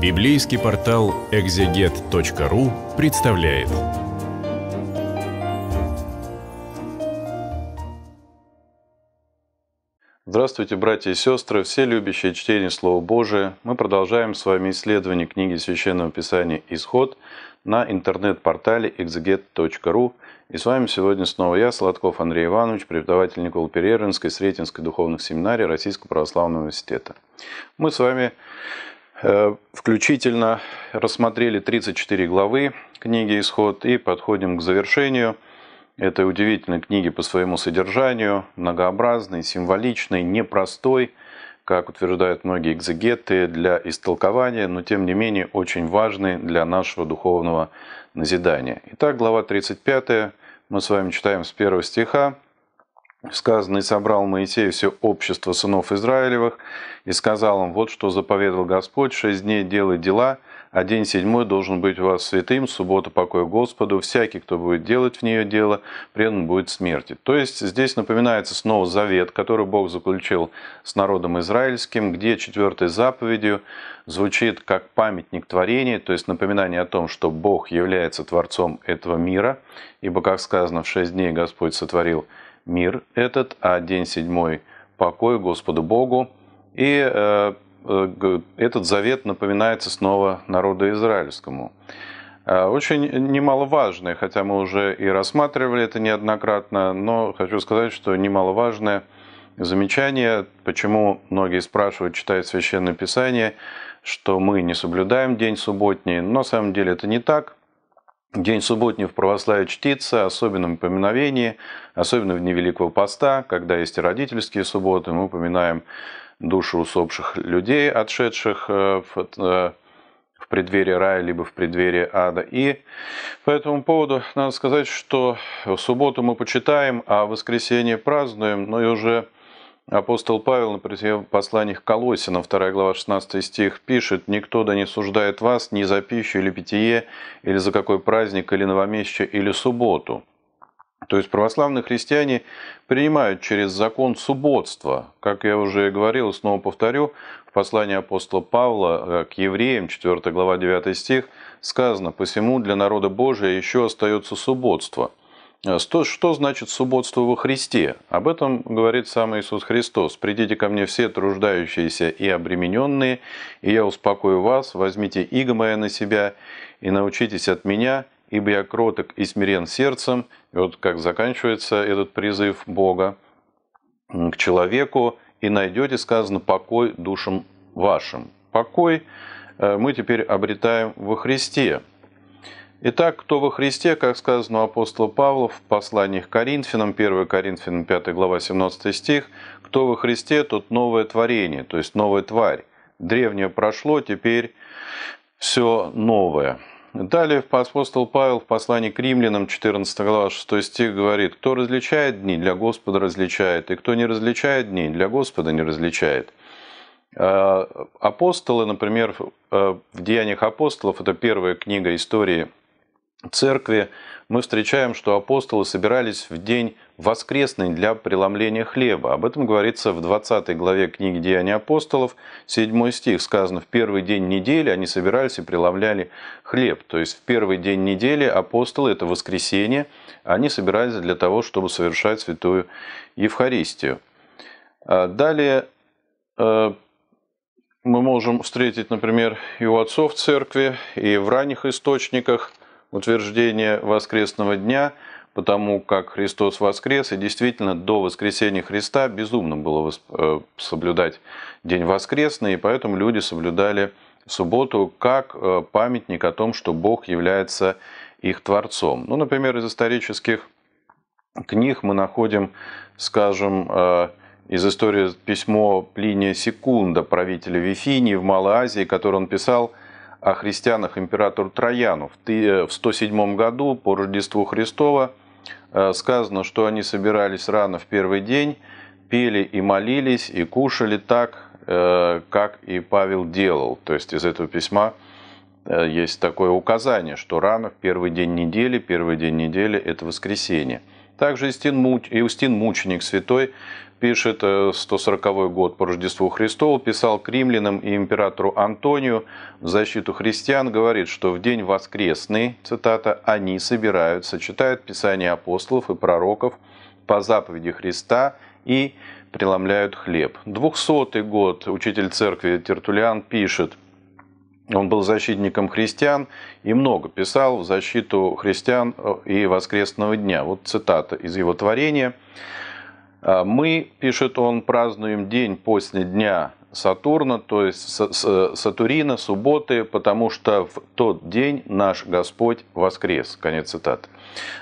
Библейский портал экзегет.ру представляет. Здравствуйте, братья и сестры, все любящие чтение Слова Божия. Мы продолжаем с вами исследование книги Священного Писания «Исход» на интернет-портале exeget.ru. И с вами сегодня снова я, Сладков Андрей Иванович, преподаватель Никол Переринской Сретенской духовных семинарий Российского православного университета. Мы с вами Э, включительно рассмотрели 34 главы книги «Исход» и подходим к завершению этой удивительной книги по своему содержанию, многообразной, символичной, непростой, как утверждают многие экзегеты, для истолкования, но тем не менее очень важной для нашего духовного назидания. Итак, глава 35 мы с вами читаем с первого стиха сказано, и собрал Моисей все общество сынов Израилевых, и сказал им, вот что заповедовал Господь, шесть дней делать дела, а день седьмой должен быть у вас святым, суббота покоя Господу, всякий, кто будет делать в нее дело, предан будет смерти. То есть здесь напоминается снова завет, который Бог заключил с народом израильским, где четвертой заповедью звучит как памятник творения, то есть напоминание о том, что Бог является Творцом этого мира, ибо, как сказано, в шесть дней Господь сотворил мир этот, а день седьмой – покой Господу Богу. И э, э, этот завет напоминается снова народу израильскому. Э, очень немаловажное, хотя мы уже и рассматривали это неоднократно, но хочу сказать, что немаловажное замечание, почему многие спрашивают, читают Священное Писание, что мы не соблюдаем день субботний. Но на самом деле это не так. День субботний в православии чтится, особенно в поминовении, особенно в Дни Великого Поста, когда есть и родительские субботы, мы упоминаем души усопших людей, отшедших э, в, э, в преддверии рая, либо в преддверии ада. И по этому поводу надо сказать, что в субботу мы почитаем, а в воскресенье празднуем, но и уже Апостол Павел, например, в послании к Колосинам, 2 глава 16 стих, пишет, «Никто да не суждает вас ни за пищу или питье, или за какой праздник, или новомесячие, или субботу». То есть православные христиане принимают через закон субботство. Как я уже говорил, снова повторю, в послании апостола Павла э, к евреям, 4 глава 9 стих, сказано, «Посему для народа Божия еще остается субботство». Что, а, что значит субботство во Христе? Об этом говорит сам Иисус Христос. «Придите ко мне все труждающиеся и обремененные, и я успокою вас, возьмите иго мое на себя и научитесь от меня, ибо я кроток и смирен сердцем». И вот как заканчивается этот призыв Бога к человеку, «и найдете, сказано, покой душам вашим». Покой э, мы теперь обретаем во Христе – Итак, кто во Христе, как сказано у апостола Павла в посланиях к Коринфянам, 1 Коринфянам 5 глава 17 стих, кто во Христе, тот новое творение, то есть новая тварь. Древнее прошло, теперь все новое. Далее апостол Павел в послании к римлянам, 14 глава 6 стих, говорит, «Кто различает дни, для Господа различает, и кто не различает дни, для Господа не различает». А, апостолы, например, в э, «Деяниях апостолов», это первая книга истории церкви мы встречаем, что апостолы собирались в день воскресный для преломления хлеба. Об этом говорится в 20 главе книги «Деяния апостолов», 7 стих сказано, в первый день недели они собирались и преломляли хлеб. То есть в первый день недели апостолы, это воскресенье, они собирались для того, чтобы совершать святую Евхаристию. А далее э, мы можем встретить, например, и у отцов церкви, и в ранних источниках – утверждение воскресного дня, потому как Христос воскрес, и действительно до воскресения Христа безумно было э, соблюдать день воскресный, и поэтому люди соблюдали субботу как э, памятник о том, что Бог является их Творцом. Ну, например, из исторических книг мы находим, скажем, э, из истории письмо Плиния Секунда, правителя Вифинии в Малой Азии, которое он писал о христианах императору Трояну. В 107 э, году по Рождеству Христова э, сказано, что они собирались рано в первый день, пели и молились, и кушали так, э, как и Павел делал. То есть из этого письма есть такое указание, что рано в первый день недели, первый день недели – это воскресенье. Также Иустин Мученик Святой пишет 140 э, год по Рождеству Христову, писал к римлянам и императору Антонию в защиту христиан, говорит, что в день воскресный, цитата, «они собираются, читают Писания апостолов и пророков по заповеди Христа и преломляют хлеб». 200 год учитель церкви Тертулиан пишет – он был защитником христиан и много писал в защиту христиан э, и воскресного дня. Вот цитата из его творения. «А «Мы, — пишет он, — празднуем день после дня Сатурна, то есть Сатурина, субботы, потому что в тот день наш Господь воскрес. Конец цитаты.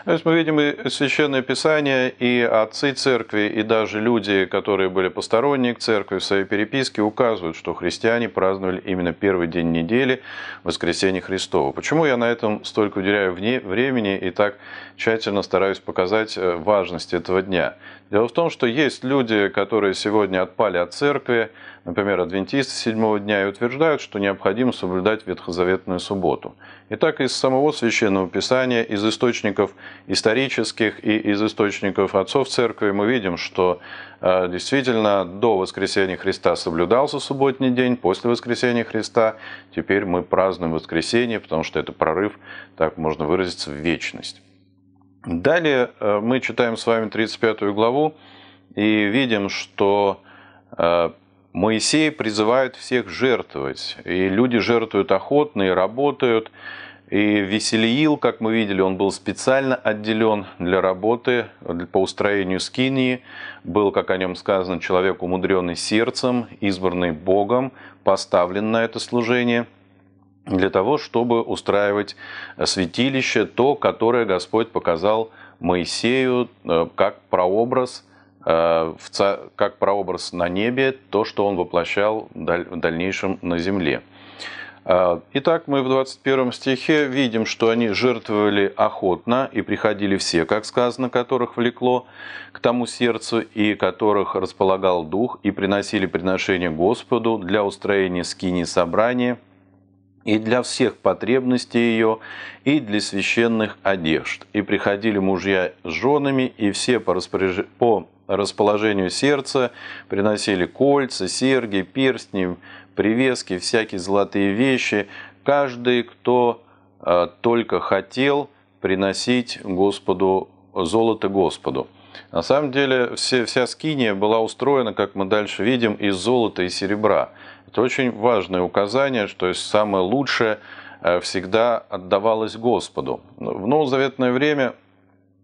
То есть мы видим и Священное Писание, и отцы церкви, и даже люди, которые были посторонние к церкви в своей переписке, указывают, что христиане праздновали именно первый день недели, воскресенье Христова. Почему я на этом столько уделяю времени и так тщательно стараюсь показать э, важность этого дня? Дело в том, что есть люди, которые сегодня отпали от церкви, например, адвентисты седьмого дня, и утверждают, что необходимо соблюдать ветхозаветную субботу. И так из самого Священного Писания, из источников исторических и из источников отцов церкви мы видим, что э, действительно до воскресения Христа соблюдался субботний день, после воскресения Христа теперь мы празднуем воскресение, потому что это прорыв, так можно выразиться, в вечность. Далее э, мы читаем с вами 35 главу и видим, что э, Моисей призывает всех жертвовать. И люди жертвуют охотно и работают. И Веселиил, как мы видели, он был специально отделен для работы по устроению скинии. Был, как о нем сказано, человек, умудренный сердцем, избранный Богом, поставлен на это служение – для того, чтобы устраивать э, святилище, то, которое Господь показал Моисею э, как прообраз, э, как прообраз на небе, то, что он воплощал в дальнейшем на земле. Итак, мы в 21 стихе видим, что они жертвовали охотно и приходили все, как сказано, которых влекло к тому сердцу и которых располагал дух, и приносили приношение Господу для устроения скини собрания – и для всех потребностей ее, и для священных одежд. И приходили мужья с женами, и все по, распоряж... по расположению сердца приносили кольца, серьги, перстни, привески, всякие золотые вещи. Каждый, кто э, только хотел приносить Господу золото Господу. На самом деле все, вся скиния была устроена, как мы дальше видим, из золота и серебра. Это очень важное указание, что есть самое лучшее э, всегда отдавалось Господу. В новозаветное время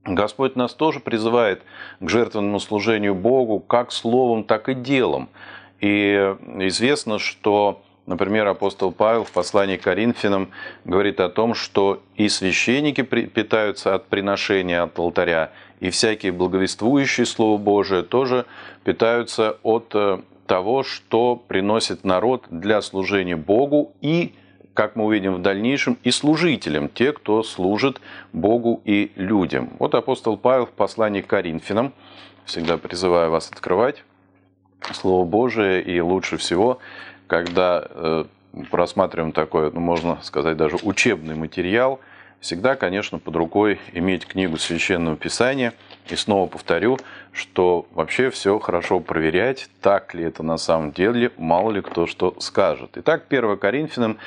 Господь нас тоже призывает к жертвенному служению Богу как словом, так и делом. И известно, что, например, апостол Павел в послании к Коринфянам говорит о том, что и священники питаются от приношения от алтаря, и всякие благовествующие Слово Божие тоже питаются от э, того, что приносит народ для служения Богу и, как мы увидим в дальнейшем, и служителям, те, кто служит Богу и людям. Вот апостол Павел в послании к Коринфянам, всегда призываю вас открывать Слово Божие, и лучше всего, когда просматриваем э, такой, ну, можно сказать, даже учебный материал, всегда, конечно, под рукой иметь книгу Священного Писания – и снова повторю, что вообще все хорошо проверять, так ли это на самом деле, мало ли кто что скажет. Итак, 1 Коринфянам,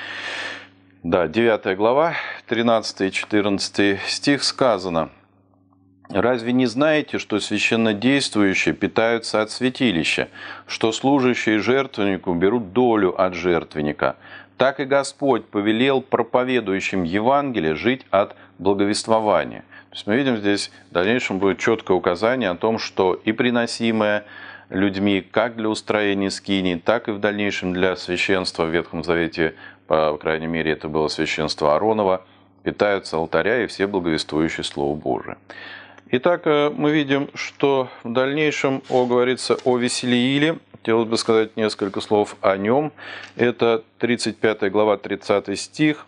да, 9 глава, 13 и 14 стих сказано. Разве не знаете, что священнодействующие питаются от святилища, что служащие жертвеннику берут долю от жертвенника? Так и Господь повелел проповедующим Евангелие жить от благовествования – то есть мы видим здесь в дальнейшем будет четкое указание о том, что и приносимое людьми как для устроения скини, так и в дальнейшем для священства в Ветхом Завете, по крайней мере это было священство Аронова, питаются алтаря и все благовествующие Слово Божие. Итак, э, мы видим, что в дальнейшем о, говорится о Веселииле. Хотелось бы сказать несколько слов о нем. Это 35 глава, 30 стих.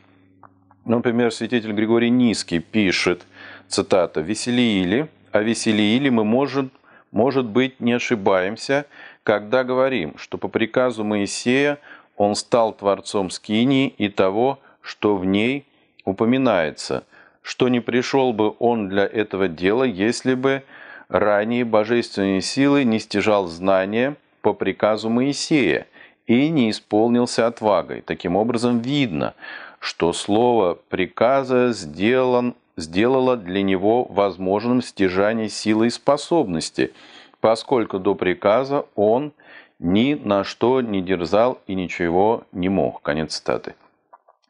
Например, святитель Григорий Низкий пишет, цитата, «Веселиили, а веселиили мы, может, может быть, не ошибаемся, когда говорим, что по приказу Моисея он стал творцом Скинии и того, что в ней упоминается, что не пришел бы он для этого дела, если бы ранее божественные силы не стяжал знания по приказу Моисея и не исполнился отвагой. Таким образом, видно, что слово «приказа» сделан сделала для него возможным стяжание силы и способности, поскольку до приказа он ни на что не дерзал и ничего не мог. Конец цитаты.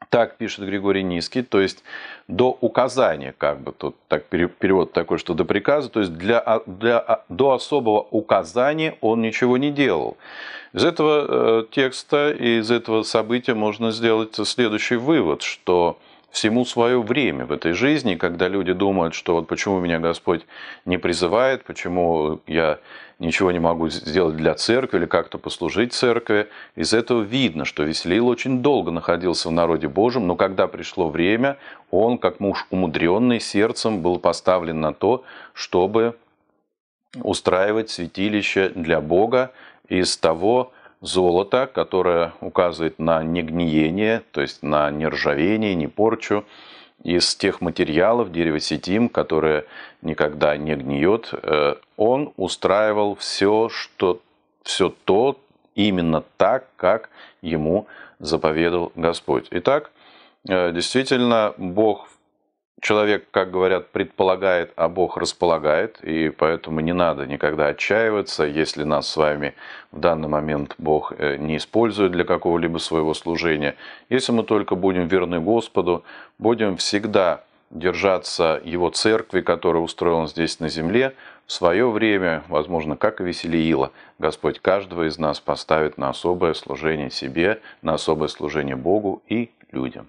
Так пишет Григорий Низкий, то есть до указания, как бы тут так, перевод такой, что до приказа, то есть для, а, для, а, до особого указания он ничего не делал. Из этого э, текста и из этого события можно сделать следующий вывод, что всему свое время в этой жизни, когда люди думают, что вот почему меня Господь не призывает, почему я ничего не могу сделать для церкви или как-то послужить церкви. Из этого видно, что Веселил очень долго находился в народе Божьем, но когда пришло время, он, как муж умудренный сердцем, был поставлен на то, чтобы устраивать святилище для Бога из того, золото, которое указывает на негниение, то есть на нержавение, не порчу. Из тех материалов дерево сетим, которое никогда не гниет, э, он устраивал все, что, все то именно так, как ему заповедал Господь. Итак, э, действительно, Бог в человек, как говорят, предполагает, а Бог располагает, и поэтому не надо никогда отчаиваться, если нас с вами в данный момент Бог э, не использует для какого-либо своего служения. Если мы только будем верны Господу, будем всегда держаться Его церкви, которая устроена здесь на земле, в свое время, возможно, как и веселиила, Господь каждого из нас поставит на особое служение себе, на особое служение Богу и людям.